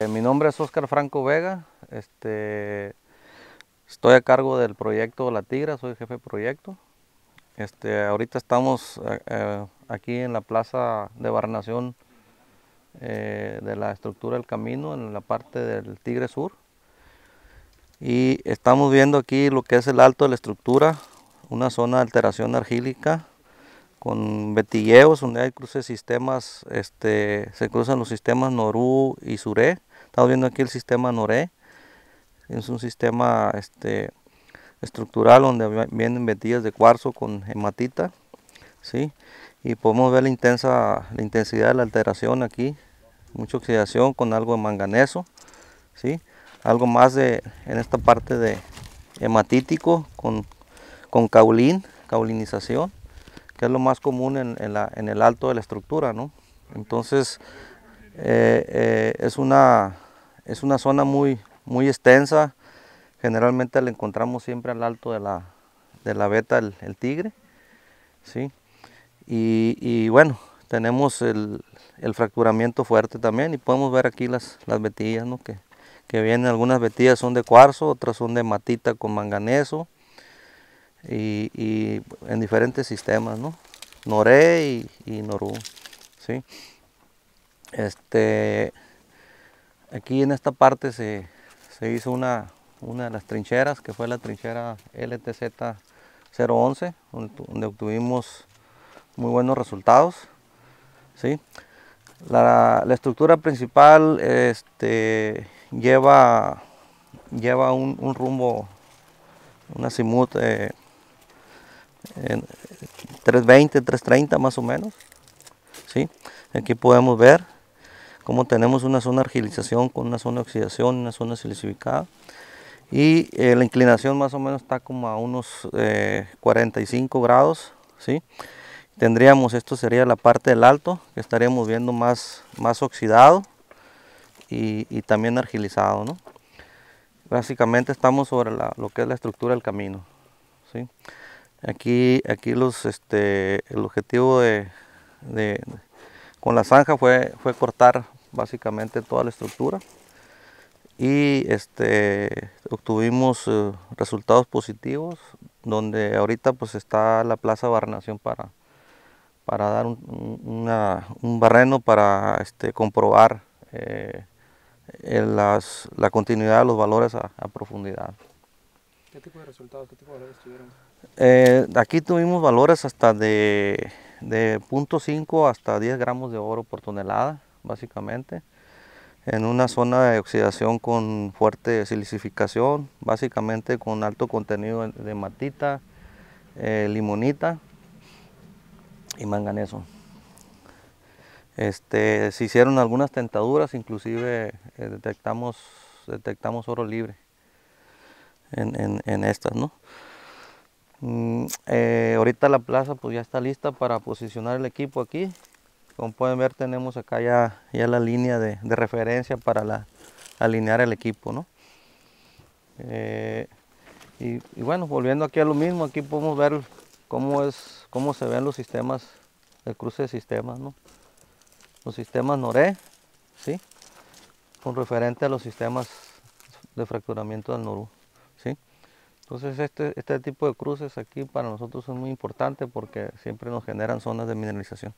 Eh, mi nombre es Oscar Franco Vega, este, estoy a cargo del proyecto La Tigra, soy jefe de proyecto. Este, ahorita estamos eh, eh, aquí en la plaza de Barnación de la estructura del camino, en la parte del Tigre Sur. Y estamos viendo aquí lo que es el alto de la estructura, una zona de alteración argílica con vetilleos donde hay cruces sistemas, este, se cruzan los sistemas Norú y Suré Estamos viendo aquí el sistema NORE. Es un sistema este, estructural donde vienen metidas de cuarzo con hematita. ¿sí? Y podemos ver la, intensa, la intensidad de la alteración aquí. Mucha oxidación con algo de manganeso. ¿sí? Algo más de, en esta parte de hematítico con, con caulín, caulinización, que es lo más común en, el alto de la estructura. Entonces eh, eh, es una es una zona muy, muy extensa, generalmente la encontramos siempre al alto de la, de la veta el, tigre. ¿sí? Y, bueno, tenemos el, fracturamiento fuerte también y podemos ver aquí las, las vetillas que, vienen, algunas vetillas son de cuarzo, otras son de matita con manganeso y, en diferentes sistemas, ¿no? noré y, y norú. ¿sí? Este, Aquí en esta parte se, hizo una, de las trincheras, que fue la trinchera LTZ-011, donde obtuvimos muy buenos resultados. La, estructura principal este, lleva, lleva un, rumbo, una simut 320, 330 más o menos. ¿sí? Aquí podemos ver como tenemos una zona de argilización con una zona de oxidación, una zona silicificada. Y eh, la inclinación más o menos está como a unos 45 eh, grados, ¿sí? Tendríamos, esto sería la parte del alto, que estaríamos viendo más, más oxidado y, también argilizado, Básicamente estamos sobre lo que es la estructura del camino, ¿sí? Aquí, aquí los, este, el objetivo con la zanja fue, fue cortar básicamente toda la estructura y este, obtuvimos eh, resultados positivos donde ahorita pues está la plaza barrenación para, para dar un, barreno para este, comprobar eh, la continuidad de los valores a, profundidad. ¿Qué tipo de resultados, tuvieron? Eh, aquí tuvimos valores hasta de, de 0.5 hasta 10 gramos de oro por tonelada básicamente, en una zona de oxidación con fuerte silicificación, básicamente con alto contenido de matita, eh, limonita y manganeso. Este, se hicieron algunas tentaduras, inclusive eh, detectamos, detectamos oro libre en, estas, ¿no? Mm, eh, ahorita la plaza pues ya está lista para posicionar el equipo aquí. Como pueden ver tenemos acá ya, la línea de, referencia para alinear el equipo. Eh, y, bueno, volviendo aquí a lo mismo, aquí podemos ver cómo, se ven los sistemas, el cruce de sistemas. Los sistemas Noré, ¿sí? con referente a los sistemas de fracturamiento del NORU. Entonces este, este, tipo de cruces aquí para nosotros son muy importantes porque siempre nos generan zonas de mineralización.